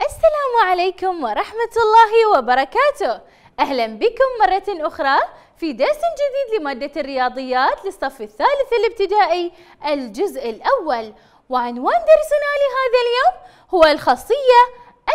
السلام عليكم ورحمة الله وبركاته أهلا بكم مرة أخرى في درس جديد لمادة الرياضيات للصف الثالث الابتدائي الجزء الأول وعنوان درسنا لهذا اليوم هو الخاصية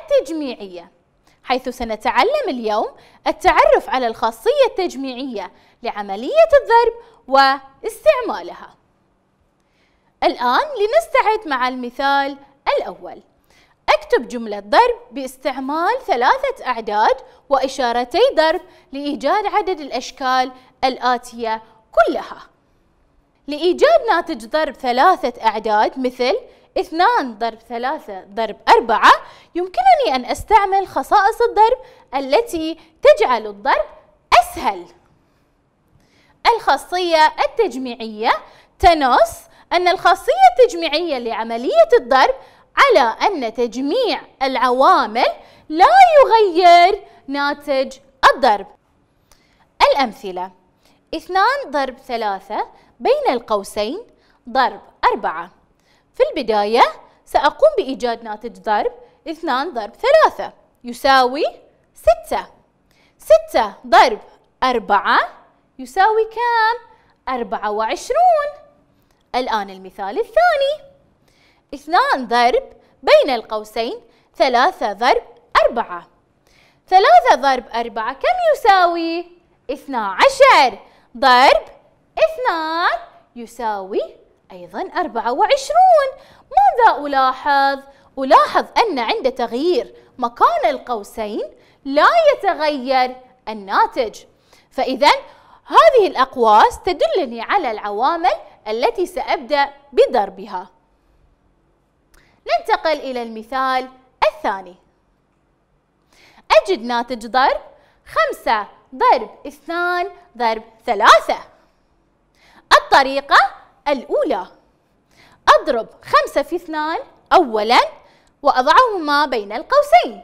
التجميعية حيث سنتعلم اليوم التعرف على الخاصية التجميعية لعملية الضرب واستعمالها الآن لنستعد مع المثال الأول اكتب جملة ضرب باستعمال ثلاثة أعداد وإشارتي ضرب لإيجاد عدد الأشكال الآتية كلها لإيجاد ناتج ضرب ثلاثة أعداد مثل اثنان ضرب ثلاثة ضرب أربعة يمكنني أن أستعمل خصائص الضرب التي تجعل الضرب أسهل الخاصية التجميعية تنص أن الخاصية التجميعية لعملية الضرب على أن تجميع العوامل لا يغير ناتج الضرب الأمثلة اثنان ضرب ثلاثة بين القوسين ضرب أربعة في البداية سأقوم بإيجاد ناتج ضرب اثنان ضرب ثلاثة يساوي ستة ستة ضرب أربعة يساوي كم؟ أربعة وعشرون الآن المثال الثاني اثنان ضرب بين القوسين ثلاثة ضرب أربعة ثلاثة ضرب أربعة كم يساوي؟ اثنا عشر ضرب اثنان يساوي أيضا أربعة وعشرون ماذا ألاحظ؟ ألاحظ أن عند تغيير مكان القوسين لا يتغير الناتج فإذا هذه الأقواس تدلني على العوامل التي سأبدأ بضربها ننتقل إلى المثال الثاني أجد ناتج ضرب خمسة ضرب اثنان ضرب ثلاثة الطريقة الأولى أضرب خمسة في اثنان أولا وأضعهما بين القوسين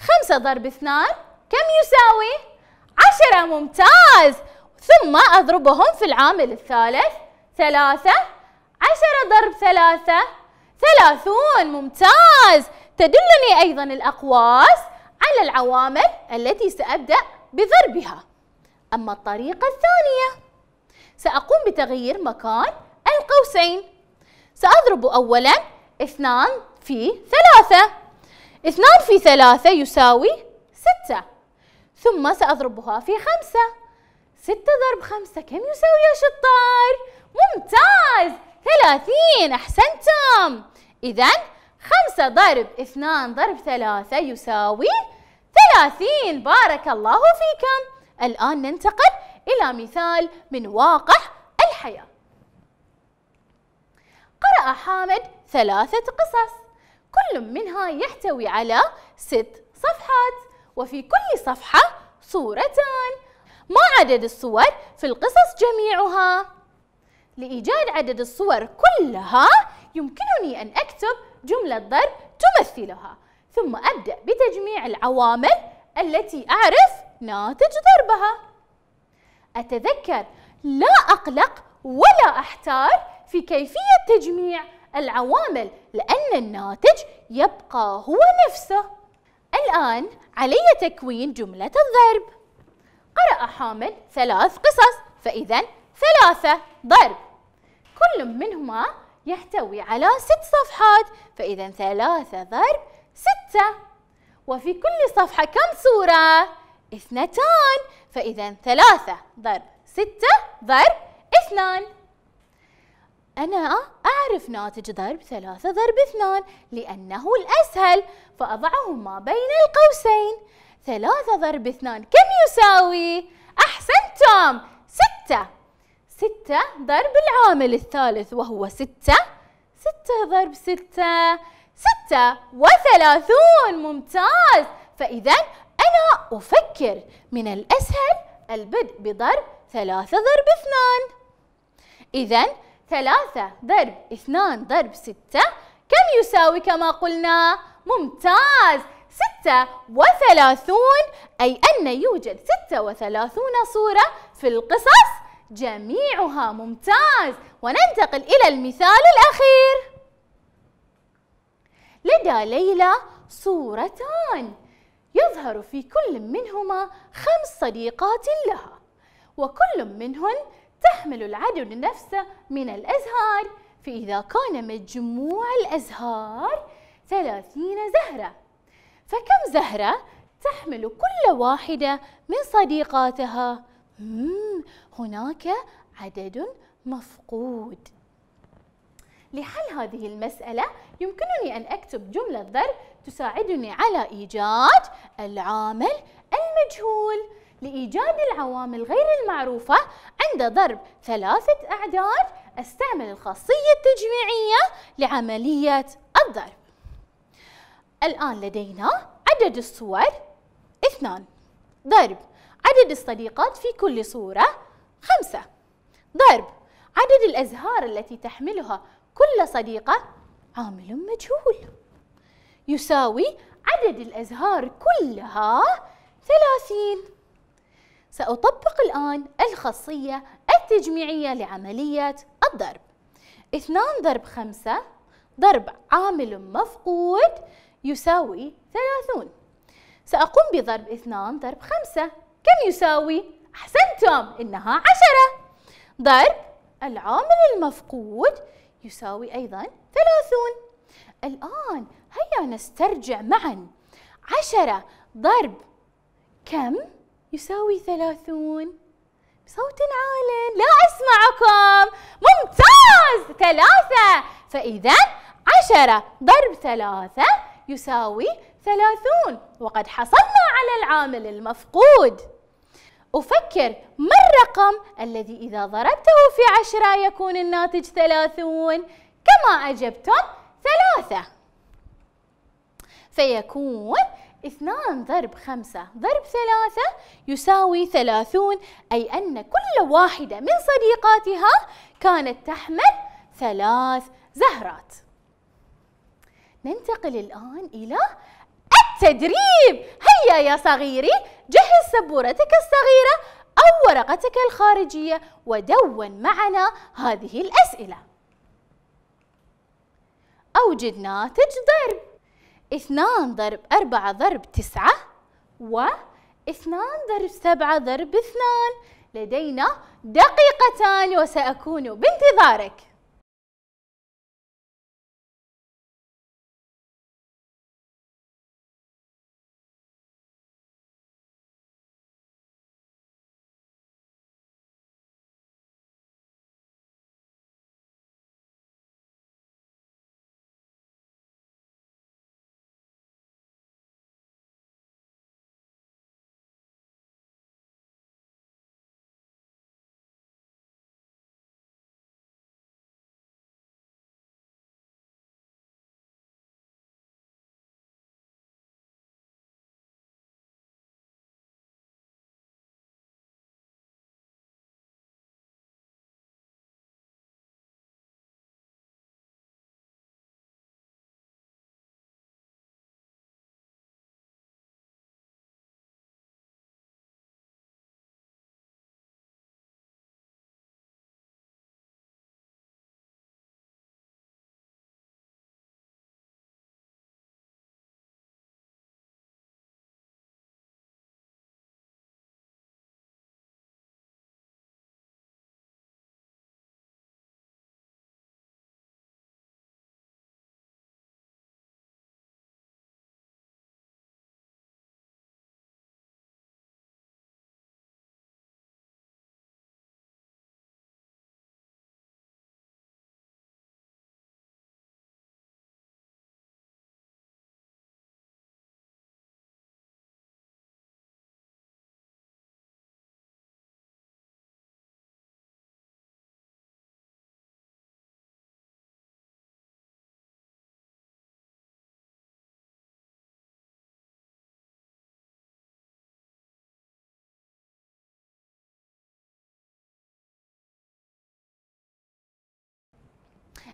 خمسة ضرب اثنان كم يساوي؟ عشرة ممتاز ثم أضربهم في العامل الثالث ثلاثة عشرة ضرب ثلاثة ثلاثون ممتاز تدلني أيضا الأقواس على العوامل التي سأبدأ بضربها أما الطريقة الثانية سأقوم بتغيير مكان القوسين سأضرب أولا اثنان في ثلاثة اثنان في ثلاثة يساوي ستة ثم سأضربها في خمسة ستة ضرب خمسة كم يساوي يا شطار؟ ممتاز ثلاثين أحسنتم إذا خمسة ضرب اثنان ضرب ثلاثة يساوي ثلاثين بارك الله فيكم الآن ننتقل إلى مثال من واقع الحياة قرأ حامد ثلاثة قصص كل منها يحتوي على ست صفحات وفي كل صفحة صورتان ما عدد الصور في القصص جميعها؟ لإيجاد عدد الصور كلها يمكنني أن أكتب جملة ضرب تمثلها ثم أبدأ بتجميع العوامل التي أعرف ناتج ضربها أتذكر لا أقلق ولا أحتار في كيفية تجميع العوامل لأن الناتج يبقى هو نفسه الآن علي تكوين جملة الضرب قرأ حامد ثلاث قصص فإذا ثلاثة ضرب كل منهما يحتوي على ست صفحات فإذا ثلاثة ضرب ستة وفي كل صفحة كم صورة؟ اثنتان فإذا ثلاثة ضرب ستة ضرب اثنان أنا أعرف ناتج ضرب ثلاثة ضرب اثنان لأنه الأسهل فأضعهما بين القوسين ثلاثة ضرب اثنان كم يساوي؟ أحسنتم ستة ستة ضرب العامل الثالث وهو ستة ستة ضرب ستة ستة وثلاثون ممتاز فإذا أنا أفكر من الأسهل البدء بضرب ثلاثة ضرب اثنان إذا ثلاثة ضرب اثنان ضرب ستة كم يساوي كما قلنا؟ ممتاز ستة وثلاثون أي أن يوجد ستة وثلاثون صورة في القصص جميعها ممتاز وننتقل إلى المثال الأخير لدى ليلى صورتان يظهر في كل منهما خمس صديقات لها وكل منهن تحمل العدد نفسه من الأزهار فإذا كان مجموع الأزهار ثلاثين زهرة فكم زهرة تحمل كل واحدة من صديقاتها هناك عدد مفقود لحل هذه المسألة يمكنني أن أكتب جملة ضرب تساعدني على إيجاد العامل المجهول لإيجاد العوامل غير المعروفة عند ضرب ثلاثة أعداد استعمل الخاصية التجميعية لعملية الضرب الآن لدينا عدد الصور اثنان ضرب عدد الصديقات في كل صورة خمسة ضرب عدد الأزهار التي تحملها كل صديقة عامل مجهول يساوي عدد الأزهار كلها ثلاثين سأطبق الآن الخاصية التجميعية لعملية الضرب اثنان ضرب خمسة ضرب عامل مفقود يساوي ثلاثون سأقوم بضرب اثنان ضرب خمسة كم يساوي؟ أحسنتم إنها عشرة ضرب العامل المفقود يساوي أيضا ثلاثون الآن هيا نسترجع معا عشرة ضرب كم يساوي ثلاثون بصوت عال لا أسمعكم ممتاز ثلاثة فإذا عشرة ضرب ثلاثة يساوي ثلاثون وقد حصلنا على العامل المفقود أفكر ما الرقم الذي إذا ضربته في عشرة يكون الناتج ثلاثون كما أجبتم ثلاثة فيكون اثنان ضرب خمسة ضرب ثلاثة يساوي ثلاثون أي أن كل واحدة من صديقاتها كانت تحمل ثلاث زهرات ننتقل الآن إلى التدريب هيا يا صغيري جهز سبورتك الصغيرة أو ورقتك الخارجية ودون معنا هذه الأسئلة أوجد ناتج ضرب اثنان ضرب أربعة ضرب تسعة واثنان ضرب سبعة ضرب اثنان لدينا دقيقتان وسأكون بانتظارك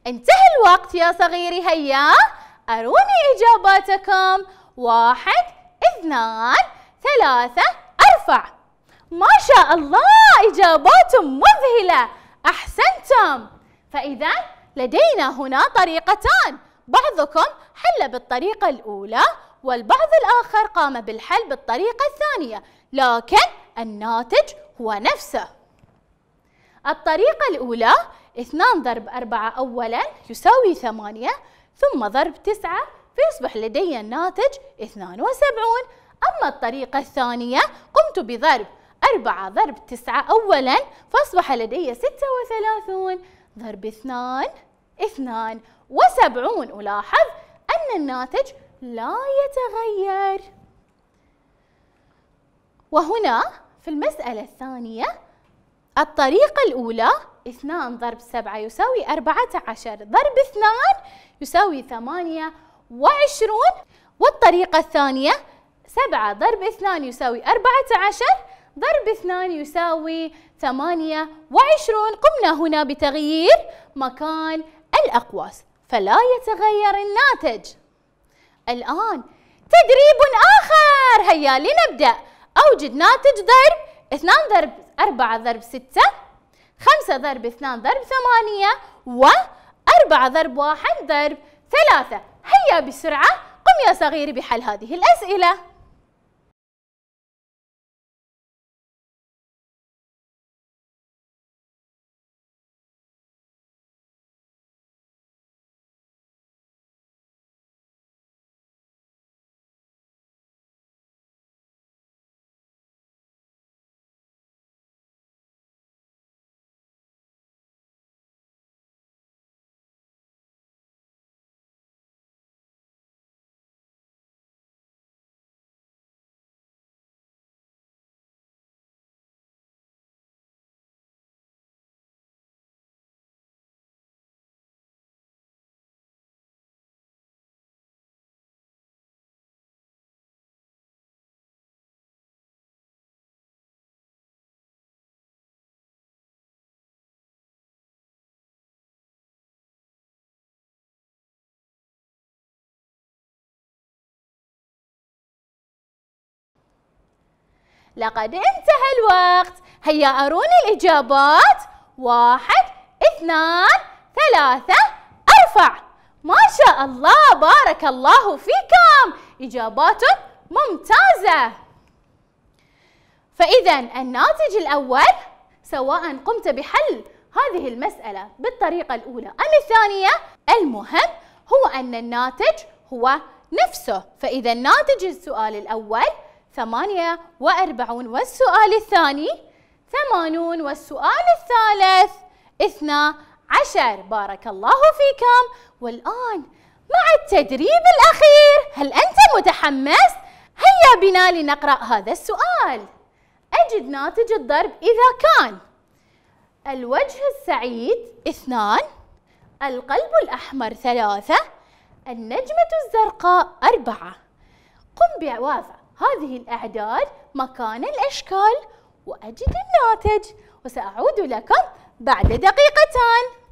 انتهى الوقت يا صغيري هيا أروني إجاباتكم واحد اثنان ثلاثة أرفع ما شاء الله إجابات مذهلة أحسنتم فإذا لدينا هنا طريقتان بعضكم حل بالطريقة الأولى والبعض الآخر قام بالحل بالطريقة الثانية لكن الناتج هو نفسه الطريقة الأولى 2 ضرب 4 أولا يساوي 8 ثم ضرب 9 فيصبح لدي الناتج 72 أما الطريقة الثانية قمت بضرب 4 ضرب 9 أولا فأصبح لدي 36 ضرب 2 2 وسبعون ألاحظ أن الناتج لا يتغير وهنا في المسألة الثانية الطريقة الأولى اثنان ضرب سبعة يساوي أربعة عشر ضرب اثنان يساوي ثمانية وعشرون والطريقة الثانية سبعة ضرب اثنان يساوي أربعة عشر ضرب اثنان يساوي ثمانية وعشرون قمنا هنا بتغيير مكان الأقواس فلا يتغير الناتج الآن تدريب آخر هيا لنبدأ أوجد ناتج ضرب اثنان ضرب أربعة ضرب ستة خمسة ضرب اثنان ضرب ثمانية وأربعة ضرب واحد ضرب ثلاثة هيا بسرعة قم يا صغيري بحل هذه الأسئلة لقد انتهى الوقت هيا أروني الإجابات واحد اثنان ثلاثة أرفع ما شاء الله بارك الله فيكم إجابات ممتازة فإذا الناتج الأول سواء قمت بحل هذه المسألة بالطريقة الأولى أم الثانية المهم هو أن الناتج هو نفسه فإذا ناتج السؤال الأول ثمانية وأربعون والسؤال الثاني ثمانون والسؤال الثالث عشر بارك الله فيكم والآن مع التدريب الأخير هل أنت متحمس؟ هيا بنا لنقرأ هذا السؤال أجد ناتج الضرب إذا كان الوجه السعيد اثنان القلب الأحمر ثلاثة النجمة الزرقاء أربعة قم بوضع هذه الأعداد مكان الأشكال وأجد الناتج وسأعود لكم بعد دقيقتان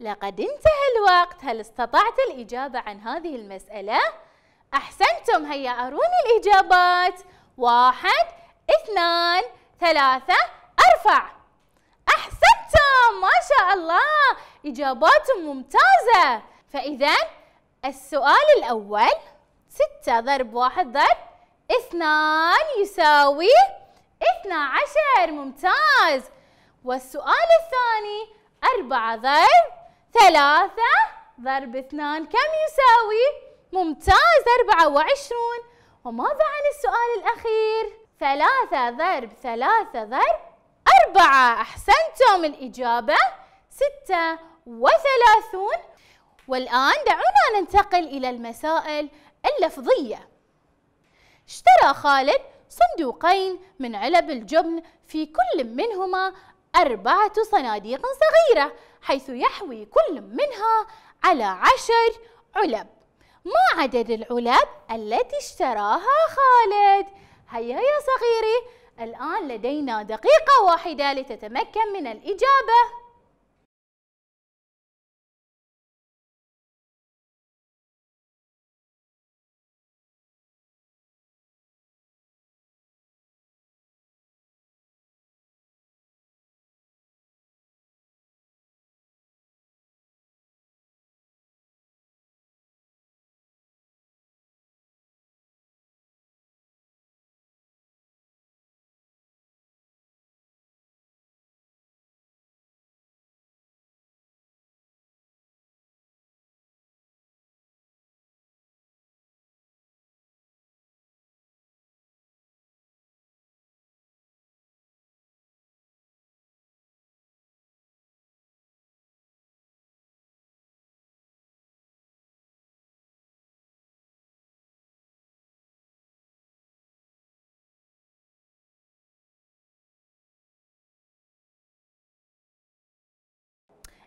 لقد انتهى الوقت هل استطعت الإجابة عن هذه المسألة؟ أحسنتم هيا أروني الإجابات واحد اثنان ثلاثة أرفع أحسنتم ما شاء الله إجابات ممتازة فإذا السؤال الأول ستة ضرب واحد ضرب اثنان يساوي اثنى عشر ممتاز والسؤال الثاني أربعة ضرب ثلاثة ضرب اثنان كم يساوي؟ ممتاز أربعة وعشرون وماذا عن السؤال الأخير؟ ثلاثة ضرب ثلاثة ضرب أربعة أحسنتم الإجابة ستة وثلاثون والآن دعونا ننتقل إلى المسائل اللفظية اشترى خالد صندوقين من علب الجبن في كل منهما أربعة صناديق صغيرة حيث يحوي كل منها على عشر علب ما عدد العلب التي اشتراها خالد هيا يا صغيري الآن لدينا دقيقة واحدة لتتمكن من الإجابة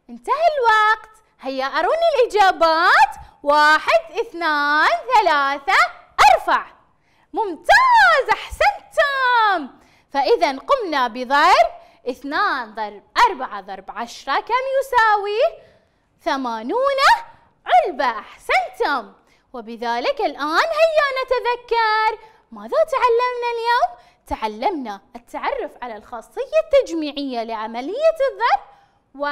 انتهى الوقت هيا أروني الإجابات واحد اثنان ثلاثة أرفع ممتاز أحسنتم فإذا قمنا بضرب اثنان ضرب أربعة ضرب عشرة كم يساوي ثمانون علبة أحسنتم وبذلك الآن هيا نتذكر ماذا تعلمنا اليوم؟ تعلمنا التعرف على الخاصية التجميعية لعملية الضرب و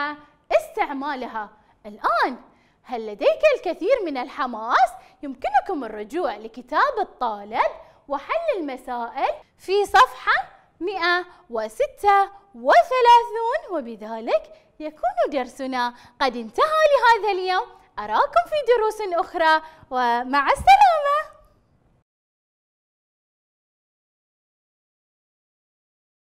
استعمالها الآن هل لديك الكثير من الحماس؟ يمكنكم الرجوع لكتاب الطالب وحل المسائل في صفحة 136 وبذلك يكون درسنا قد انتهى لهذا اليوم أراكم في دروس أخرى ومع السلامة